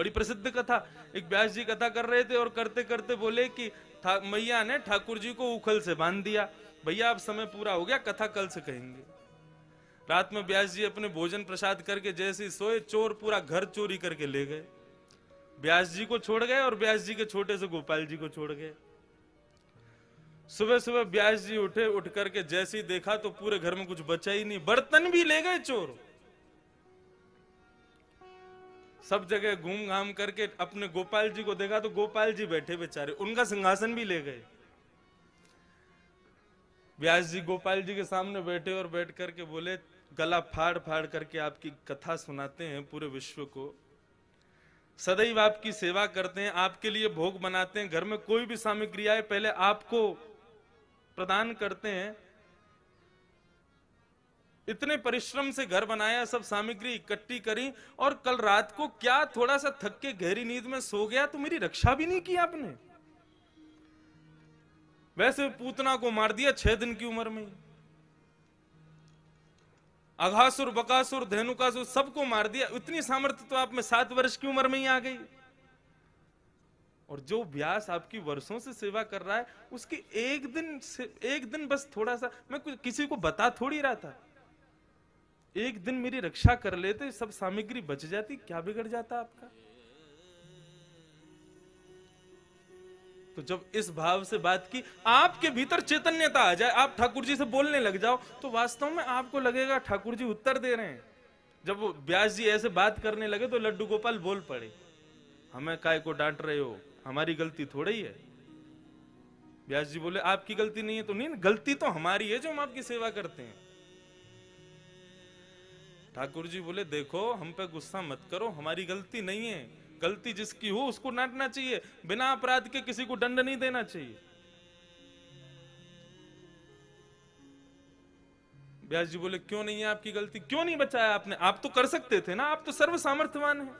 बड़ी प्रसिद्ध कथा एक ब्यास जी कथा कर रहे थे और करते करते बोले कि मैया ने ठाकुर जी को उखल से बांध दिया भैया अब समय पूरा हो गया कथा कल से कहेंगे रात में ब्यास जी अपने भोजन प्रसाद करके जैसे सोए चोर पूरा घर चोरी करके ले गए ब्यास जी को छोड़ गए और ब्यास जी के छोटे से गोपाल जी को छोड़ गए सुबह सुबह ब्यास जी उठे उठ करके जैसे ही देखा तो पूरे घर में कुछ बचा ही नहीं बर्तन भी ले गए चोर सब जगह घूम घाम करके अपने गोपाल जी को देखा तो गोपाल जी बैठे बेचारे उनका सिंहासन भी ले गए व्यास जी गोपाल जी के सामने बैठे और बैठ करके बोले गला फाड़ फाड़ करके आपकी कथा सुनाते हैं पूरे विश्व को सदैव आपकी सेवा करते हैं आपके लिए भोग बनाते हैं घर में कोई भी सामग्री आए पहले आपको प्रदान करते हैं इतने परिश्रम से घर बनाया सब सामग्री इकट्ठी करी और कल रात को क्या थोड़ा सा थक के गहरी नींद में सो गया तो मेरी रक्षा भी नहीं की आपने वैसे पूतना को मार दिया छह दिन की उम्र में अघासुर बकासुर धेनुकासुर सबको मार दिया इतनी सामर्थ्य तो आप में सात वर्ष की उम्र में ही आ गई और जो व्यास आपकी वर्षों से सेवा कर रहा है उसके एक दिन से एक दिन बस थोड़ा सा मैं किसी को बता थोड़ी रहा था एक दिन मेरी रक्षा कर लेते सब सामग्री बच जाती क्या बिगड़ जाता आपका तो जब इस भाव से बात की आपके भीतर चैतन्यता आ जाए आप ठाकुर जी से बोलने लग जाओ तो वास्तव में आपको लगेगा ठाकुर जी उत्तर दे रहे हैं जब ब्यास जी ऐसे बात करने लगे तो लड्डू गोपाल बोल पड़े हमें काय को डांट रहे हो हमारी गलती थोड़ी है ब्यास जी बोले आपकी गलती नहीं है तो नहीं गलती तो हमारी है जो हम आपकी सेवा करते हैं ठाकुर जी बोले देखो हम पे गुस्सा मत करो हमारी गलती नहीं है गलती जिसकी हो उसको डांटना चाहिए बिना अपराध के किसी को दंड नहीं देना चाहिए ब्यास जी बोले क्यों नहीं है आपकी गलती क्यों नहीं बचाया आपने आप तो कर सकते थे ना आप तो सर्व सामर्थ्यवान है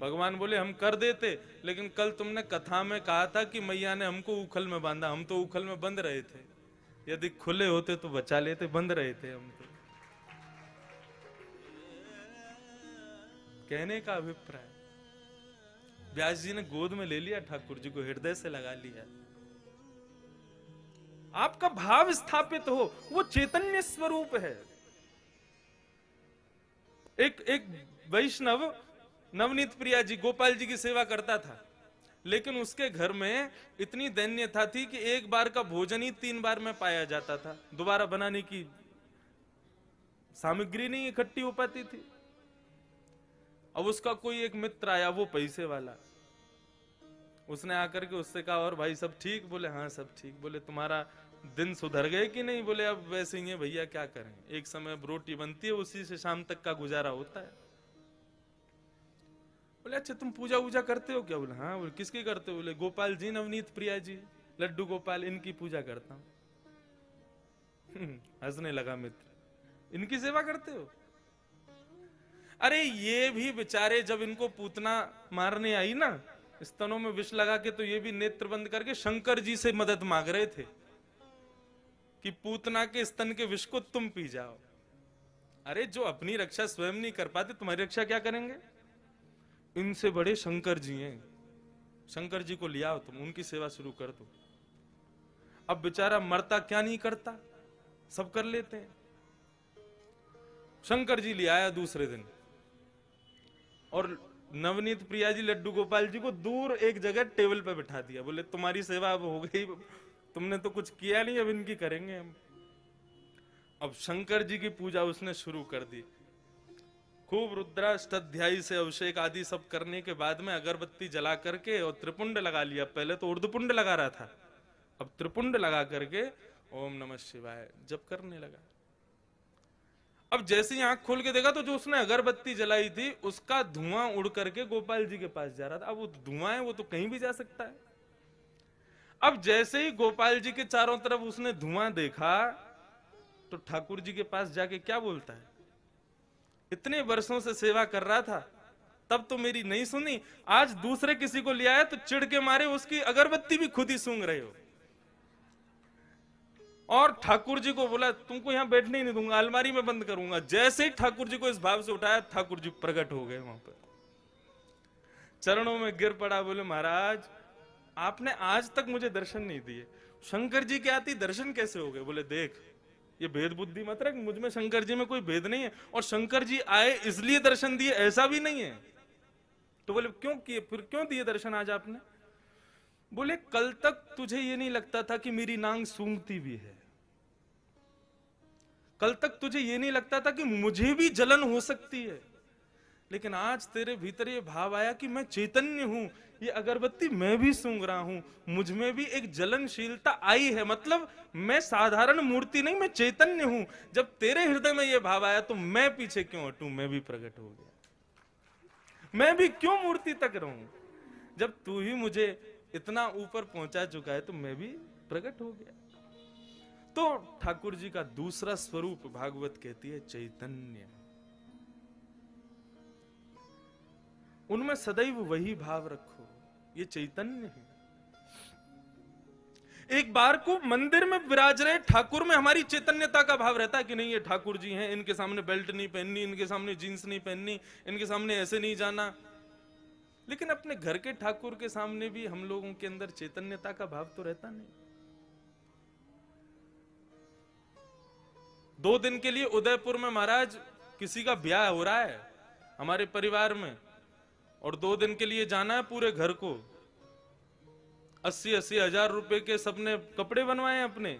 भगवान बोले हम कर देते लेकिन कल तुमने कथा में कहा था कि मैया ने हमको उखल में बांधा हम तो उखल में बंद रहे थे यदि खुले होते तो बचा लेते बंद रहे थे हम तो कहने का अभिप्राय व्यास जी ने गोद में ले लिया ठाकुर जी को हृदय से लगा लिया आपका भाव स्थापित हो वो चैतन्य स्वरूप है एक एक वैष्णव नवनीत प्रिया जी गोपाल जी की सेवा करता था लेकिन उसके घर में इतनी दैन्यता थी कि एक बार का भोजन ही तीन बार में पाया जाता था दोबारा बनाने की सामग्री नहीं इकट्ठी हो पाती थी अब उसका कोई एक मित्र आया वो पैसे वाला उसने आकर के उससे कहा और भाई सब ठीक बोले हाँ सब ठीक बोले तुम्हारा दिन सुधर गए कि नहीं बोले अब वैसे ही है भैया क्या करें एक समय अब रोटी बनती है उसी से शाम तक का गुजारा होता है बोले अच्छा तुम पूजा वूजा करते हो क्या बोले हाँ बोले किसकी करते हो बोले गोपाल जी नवनीत प्रिया जी लड्डू गोपाल इनकी पूजा करता हूँ हंसने लगा मित्र इनकी सेवा करते हो अरे ये भी बेचारे जब इनको पूतना मारने आई ना स्तनों में विष लगा के तो ये भी नेत्र बंद करके शंकर जी से मदद मांग रहे थे कि पूतना के स्तन के विष को तुम पी जाओ अरे जो अपनी रक्षा स्वयं नहीं कर पाते तुम्हारी रक्षा क्या करेंगे इनसे बड़े शंकर जी हैं शंकर जी को लिया तुम उनकी सेवा शुरू कर दो अब बेचारा मरता क्या नहीं करता सब कर लेते हैं शंकर जी ले आया दूसरे दिन और नवनीत प्रिया जी लड्डू गोपाल जी को दूर एक जगह टेबल पर बिठा दिया बोले तुम्हारी सेवा अब हो गई तुमने तो कुछ किया नहीं अब इनकी करेंगे हम अब शंकर जी की पूजा उसने शुरू कर दी खूब रुद्राष्टाध्यायी से अभिषेक आदि सब करने के बाद में अगरबत्ती जला करके और त्रिपुंड लगा लिया पहले तो उर्दपुंड लगा रहा था अब त्रिपुंड लगा करके ओम नमः शिवाय जब करने लगा अब जैसे ही आंख खोल के देखा तो जो उसने अगरबत्ती जलाई थी उसका धुआं उड़ करके गोपाल जी के पास जा रहा था अब वो धुआं है वो तो कहीं भी जा सकता है अब जैसे ही गोपाल जी के चारों तरफ उसने धुआं देखा तो ठाकुर जी के पास जाके क्या बोलता है इतने वर्षों से सेवा कर रहा था तब तो मेरी नहीं सुनी आज दूसरे किसी को लिया है तो चिड़ के मारे उसकी अगरबत्ती भी खुद ही सूंघ रहे हो और ठाकुर जी को बोला तुमको यहाँ बैठने ही नहीं दूंगा अलमारी में बंद करूंगा जैसे ही ठाकुर जी को इस भाव से उठाया ठाकुर जी प्रकट हो गए वहां पर चरणों में गिर पड़ा बोले महाराज आपने आज तक मुझे दर्शन नहीं दिए शंकर जी के आती दर्शन कैसे हो गए बोले देख ये भेद बुद्धि मत रख मुझ में शंकर जी में कोई भेद नहीं है और शंकर जी आए इसलिए दर्शन दिए ऐसा भी नहीं है तो बोले क्यों किए फिर क्यों दिए दर्शन आज आपने बोले कल तक तुझे ये नहीं लगता था कि मेरी नांग सूंघती भी है कल तक तुझे ये नहीं लगता था कि मुझे भी जलन हो सकती है लेकिन आज तेरे भीतर ये भाव आया कि मैं चैतन्य हूं ये अगरबत्ती मैं भी सूंघ रहा हूं मुझ में भी एक जलनशीलता आई है मतलब मैं साधारण मूर्ति नहीं मैं चैतन्य हूं जब तेरे हृदय में यह भाव आया तो मैं पीछे क्यों हटू मैं भी प्रकट हो गया मैं भी क्यों मूर्ति तक रहूं जब तू ही मुझे इतना ऊपर पहुंचा चुका है तो मैं भी प्रकट हो गया तो ठाकुर जी का दूसरा स्वरूप भागवत कहती है चैतन्य उनमें सदैव वही भाव रखो ये चैतन्य है एक बार को मंदिर में विराज रहे ठाकुर में हमारी चैतन्यता का भाव रहता है कि नहीं ये ठाकुर जी हैं इनके सामने बेल्ट नहीं पहननी इनके सामने जींस नहीं पहननी इनके सामने ऐसे नहीं जाना लेकिन अपने घर के ठाकुर के सामने भी हम लोगों के अंदर चैतन्यता का भाव तो रहता नहीं दो दिन के लिए उदयपुर में महाराज किसी का ब्याह हो रहा है हमारे परिवार में और दो दिन के लिए जाना है पूरे घर को अस्सी अस्सी हजार रुपए के सबने कपड़े बनवाए अपने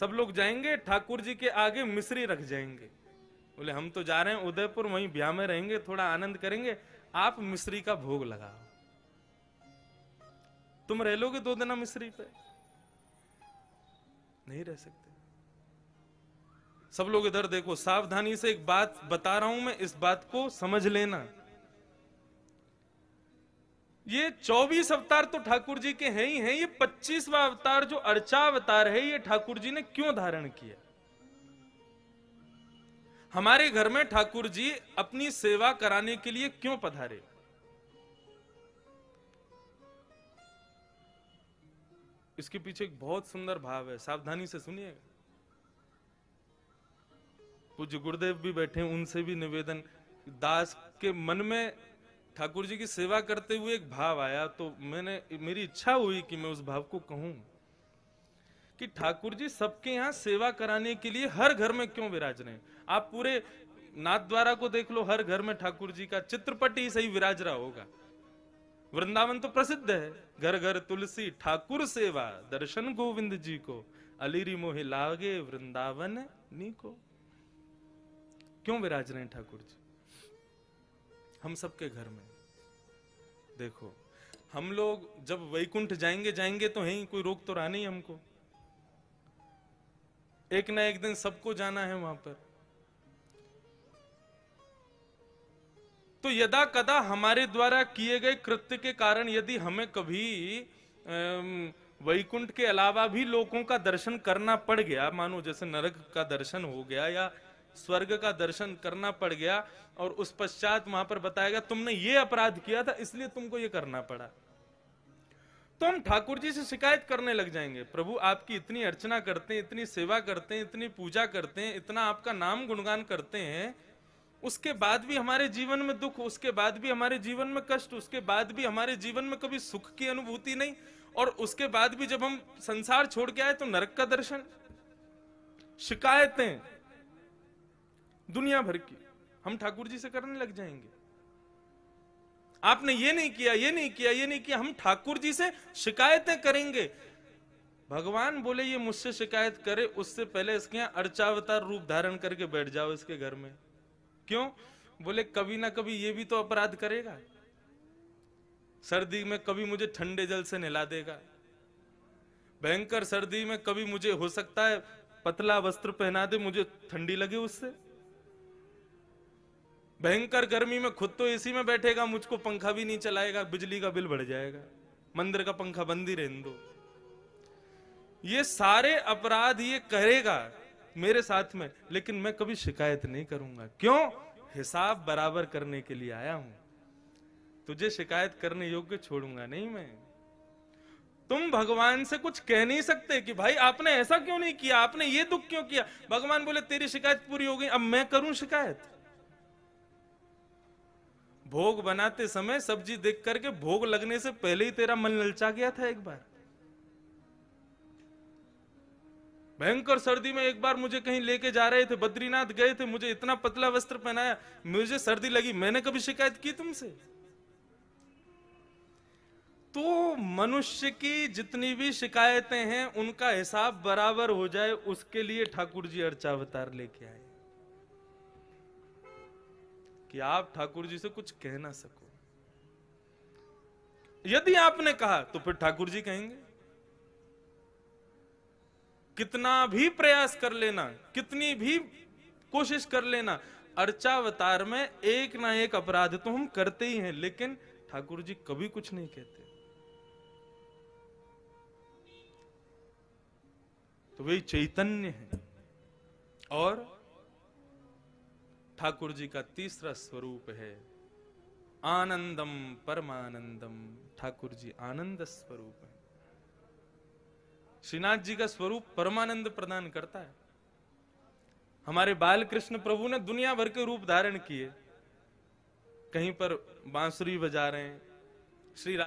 सब लोग जाएंगे ठाकुर जी के आगे मिश्री रख जाएंगे बोले हम तो जा रहे हैं उदयपुर वहीं ब्याह में रहेंगे थोड़ा आनंद करेंगे आप मिश्री का भोग लगाओ तुम रह लोगे दो दिन मिश्री पे नहीं रह सकते सब लोग इधर देखो सावधानी से एक बात बता रहा हूं मैं इस बात को समझ लेना ये 24 अवतार तो ठाकुर जी के हैं ही हैं ये 25वां अवतार जो अर्चा अवतार है ये ठाकुर जी ने क्यों धारण किया हमारे घर में ठाकुर जी अपनी सेवा कराने के लिए क्यों पधारे इसके पीछे एक बहुत सुंदर भाव है सावधानी से सुनिएगा पूज्य गुरुदेव भी बैठे उनसे भी निवेदन दास के मन में ठाकुर जी की सेवा करते हुए एक भाव आया तो मैंने मेरी इच्छा हुई कि मैं उस भाव को कहूं कि ठाकुर जी सबके यहाँ सेवा कराने के लिए हर घर में क्यों विराज रहे हैं आप पूरे नाथ द्वारा को देख लो हर घर में ठाकुर जी का चित्रपट ही सही विराज रहा होगा वृंदावन तो प्रसिद्ध है घर घर तुलसी ठाकुर सेवा दर्शन गोविंद जी को अलीरी मोहे लागे वृंदावन नी को क्यों विराज रहे ठाकुर जी हम सबके घर में देखो हम लोग जब वैकुंठ जाएंगे जाएंगे तो है कोई रोक तो रहा नहीं हमको एक ना एक दिन सबको जाना है वहां पर तो यदा कदा हमारे द्वारा किए गए कृत्य के कारण यदि हमें कभी वैकुंठ के अलावा भी लोगों का दर्शन करना पड़ गया मानो जैसे नरक का दर्शन हो गया या स्वर्ग का दर्शन करना पड़ गया और उस पश्चात वहां पर बताया गया तुमने ये अपराध किया था इसलिए तुमको ये करना पड़ा तो हम ठाकुर जी से शिकायत करने लग जाएंगे प्रभु आपकी इतनी अर्चना करते हैं इतनी सेवा करते हैं इतनी पूजा करते हैं इतना आपका नाम गुणगान करते हैं उसके बाद भी हमारे जीवन में दुख उसके बाद भी हमारे जीवन में कष्ट उसके बाद भी हमारे जीवन में कभी सुख की अनुभूति नहीं और उसके बाद भी जब हम संसार छोड़ के आए तो नरक का दर्शन शिकायतें दुनिया भर की हम ठाकुर जी से करने लग जाएंगे आपने ये नहीं किया ये नहीं किया ये नहीं किया हम ठाकुर जी से शिकायतें करेंगे भगवान बोले ये मुझसे शिकायत करे उससे पहले इसके अर्चावतार रूप धारण करके बैठ जाओ इसके घर में क्यों बोले कभी ना कभी ये भी तो अपराध करेगा सर्दी में कभी मुझे ठंडे जल से नहला देगा भयंकर सर्दी में कभी मुझे हो सकता है पतला वस्त्र पहना दे मुझे ठंडी लगे उससे भयंकर गर्मी में खुद तो एसी में बैठेगा मुझको पंखा भी नहीं चलाएगा बिजली का बिल बढ़ जाएगा मंदिर का पंखा बंद ही रहने दो ये सारे अपराध ये करेगा मेरे साथ में लेकिन मैं कभी शिकायत नहीं करूंगा क्यों हिसाब बराबर करने के लिए आया हूं तुझे शिकायत करने योग्य छोड़ूंगा नहीं मैं तुम भगवान से कुछ कह नहीं सकते कि भाई आपने ऐसा क्यों नहीं किया आपने ये दुख क्यों किया भगवान बोले तेरी शिकायत पूरी हो गई अब मैं करूं शिकायत भोग बनाते समय सब्जी देख करके भोग लगने से पहले ही तेरा मन ललचा गया था एक बार भयंकर सर्दी में एक बार मुझे कहीं लेके जा रहे थे बद्रीनाथ गए थे मुझे इतना पतला वस्त्र पहनाया मुझे सर्दी लगी मैंने कभी शिकायत की तुमसे तो मनुष्य की जितनी भी शिकायतें हैं उनका हिसाब बराबर हो जाए उसके लिए ठाकुर जी अर्चावतार लेके आए कि आप ठाकुर जी से कुछ कह ना सको यदि आपने कहा तो फिर ठाकुर जी कहेंगे कितना भी प्रयास कर लेना कितनी भी कोशिश कर लेना अर्चावतार में एक ना एक अपराध तो हम करते ही हैं लेकिन ठाकुर जी कभी कुछ नहीं कहते तो वही चैतन्य है और ठाकुर जी का तीसरा स्वरूप है आनंदम परमानंदम ठाकुर जी आनंद स्वरूप है श्रीनाथ जी का स्वरूप परमानंद प्रदान करता है हमारे बाल कृष्ण प्रभु ने दुनिया भर के रूप धारण किए कहीं पर बांसुरी बजा रहे हैं श्री